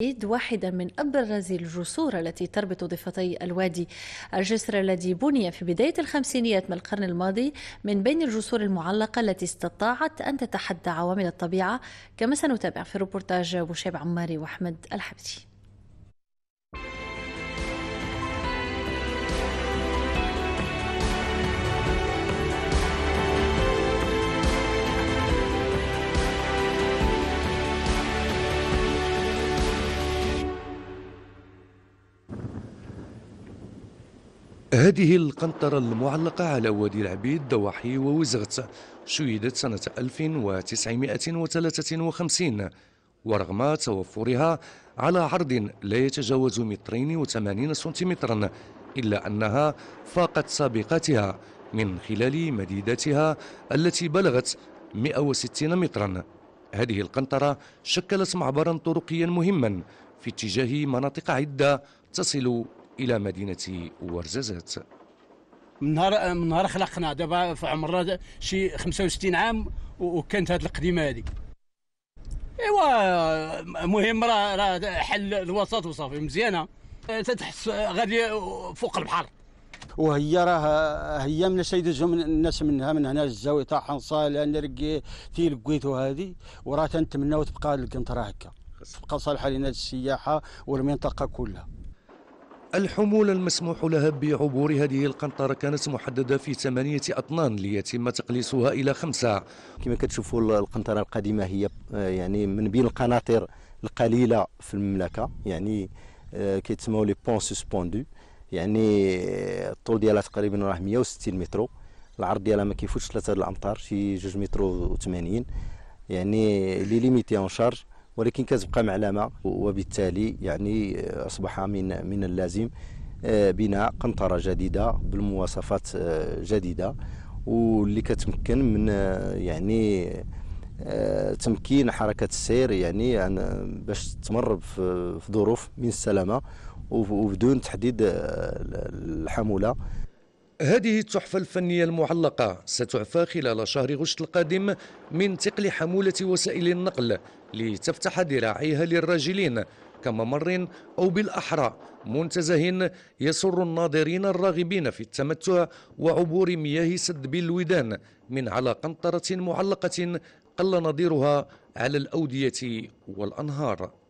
إيد واحدة من أبرز الجسور التي تربط ضفتي الوادي الجسر الذي بني في بداية الخمسينيات من القرن الماضي من بين الجسور المعلقة التي استطاعت أن تتحدى عوامل الطبيعة كما سنتابع في ريبورتاج بوشيب عماري وأحمد الحبشي هذه القنطرة المعلقة على وادي العبيد ضواحي ووزغت شيدت سنة 1953 ورغم توفرها على عرض لا يتجاوز مترين وثمانين سنتيمترا إلا أنها فاقت سابقاتها من خلال مديدتها التي بلغت 160 مترا هذه القنطرة شكلت معبرا طرقيا مهما في اتجاه مناطق عدة تصل إلى مدينة ورزازات من نهار من نهار خلقنا دابا في عمرنا شي 65 عام وكانت هذه القديمه هذه ايوا المهم راه راه حل الوسط وصافي مزيانه تتحس غادي فوق البحر وهي راه هي من سيدزهم الناس منها من هنا الزاوية الزاويطه لان رقي تيل كويتو هذه وراه تنتمناو تبقى القنطره هكا تبقى صالحه لنا السياحه والمنطقه كلها الحمولة المسموح لها بعبور هذه القنطرة كانت محددة في ثمانية أطنان ليتم تقليصها إلى خمسة كما كتشوفوا القنطرة القديمة هي آه، يعني من بين القناطر القليلة في المملكة يعني آه، كيتسموا لي بون سوسبوندو يعني آه، الطول ديالها تقريبا راه 160 متر العرض ديالها ما كيفوتش 3 الامتار شي 2 متر و80 يعني لي ليميتي اون شارج ولكن كتبقى معلمه وبالتالي يعني آه، اصبح من من اللازم آه، بناء قنطره جديده بالمواصفات آه، جديده واللي كتمكن من يعني تمكين حركه السير يعني, يعني باش تمر في ظروف من السلامه وبدون تحديد الحموله هذه التحفة الفنية المعلقة ستعفى خلال شهر غشت القادم من ثقل حمولة وسائل النقل لتفتح ذراعيها للراجلين كممر أو بالأحرى منتزه يسر الناظرين الراغبين في التمتع وعبور مياه سد الودان من على قنطرة معلقة قل نظيرها على الأودية والأنهار